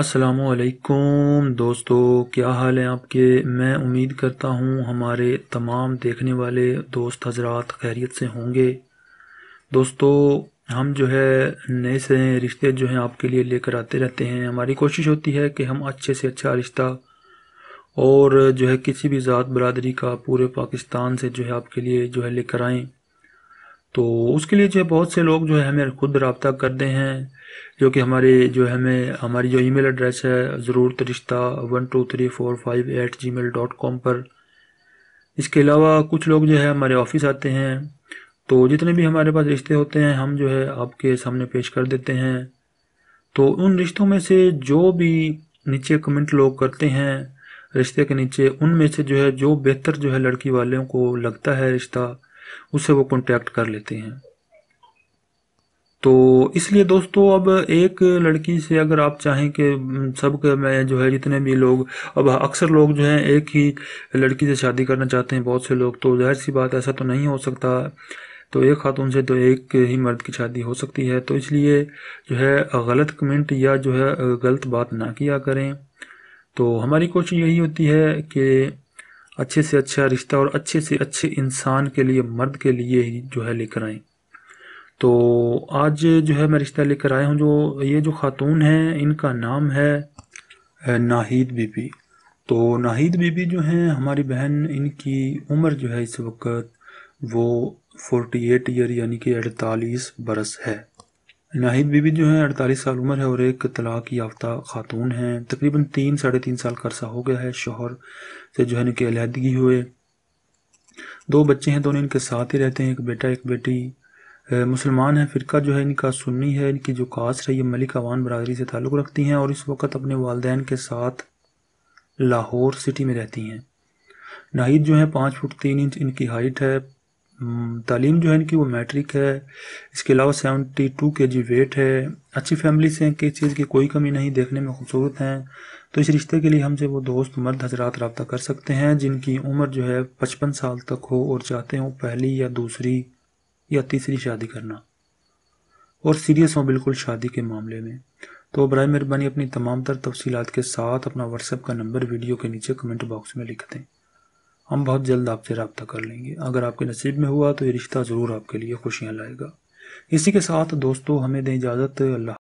असलकुम दोस्तों क्या हाल है आपके मैं उम्मीद करता हूँ हमारे तमाम देखने वाले दोस्त हजरात खैरियत से होंगे दोस्तों हम जो है नए से रिश्ते जो हैं आपके लिए लेकर आते रहते हैं हमारी कोशिश होती है कि हम अच्छे से अच्छा रिश्ता और जो है किसी भी ज़ात बरदरी का पूरे पाकिस्तान से जो है आपके लिए जो है लेकर आएँ तो उसके लिए जो है बहुत से लोग जो है हमें खुद रबता करते हैं जो कि हमारे जो है हमें हमारी जो ईमेल एड्रेस है ज़रूरत रिश्ता one two three four five eight gmail dot com पर इसके अलावा कुछ लोग जो है हमारे ऑफिस आते हैं तो जितने भी हमारे पास रिश्ते होते हैं हम जो है आपके सामने पेश कर देते हैं तो उन रिश्तों में से जो भी नीचे कमेंट लोग करते हैं रिश्ते के नीचे उनमें से जो है जो बेहतर जो है लड़की वालों को लगता है रिश्ता उससे वो कॉन्टैक्ट कर लेते हैं तो इसलिए दोस्तों अब एक लड़की से अगर आप चाहें कि सब के मैं जो है जितने भी लोग अब अक्सर लोग जो हैं एक ही लड़की से शादी करना चाहते हैं बहुत से लोग तो जाहिर सी बात ऐसा तो नहीं हो सकता तो एक खातून से तो एक ही मर्द की शादी हो सकती है तो इसलिए जो है गलत कमेंट या जो है गलत बात ना किया करें तो हमारी कोशिश यही होती है कि अच्छे से अच्छा रिश्ता और अच्छे से अच्छे इंसान के लिए मर्द के लिए ही जो है लेकर आएँ तो आज जो है मैं रिश्ता लेकर आया हूँ जो ये जो ख़ातून हैं इनका नाम है नाहिद बीबी तो नाहिद बीबी जो हैं हमारी बहन इनकी उम्र जो है इस वक्त वो 48 ईयर यानी कि अड़तालीस बरस है नाहिद बीबी जो है अड़तालीस साल उम्र है और एक तलाक याफ्ता खातून है तकरीबन तीन साढ़े तीन साल का अरसा हो गया है शोहर से जो है इनकी अलीहदगी हुए दो बच्चे हैं दोनों इनके साथ ही रहते हैं एक बेटा एक बेटी मुसलमान है फ़िरका जो है इनका सुन्नी है इनकी जो कास्ट है ये मलिक अवान बरदरी से ताल्लुक़ रखती हैं और इस वक्त अपने वालदेन के साथ लाहौर सिटी में रहती हैं नाहिद जो है पाँच फुट तीन इंच इनकी हाइट है हम्म, तालीम जो है इनकी वो मैट्रिक है इसके अलावा सेवेंटी टू के जी वेट है अच्छी फैमिली से किसी चीज़ की कोई कमी नहीं देखने में खूबसूरत हैं तो इस रिश्ते के लिए हमसे वो दोस्त मर्द हजरात रबता कर सकते हैं जिनकी उम्र जो है पचपन साल तक हो और चाहते हों पहली या दूसरी या तीसरी शादी करना और सीरियस हों बिल्कुल शादी के मामले में तो बर मेहरबानी अपनी तमाम तर तफसीत के साथ अपना व्हाट्सएप का नंबर वीडियो के नीचे कमेंट बॉक्स में लिख दें हम बहुत जल्द आपसे रबता कर लेंगे अगर आपके नसीब में हुआ तो ये रिश्ता ज़रूर आपके लिए खुशियाँ लाएगा इसी के साथ दोस्तों हमें दें इजाज़त अल्लाह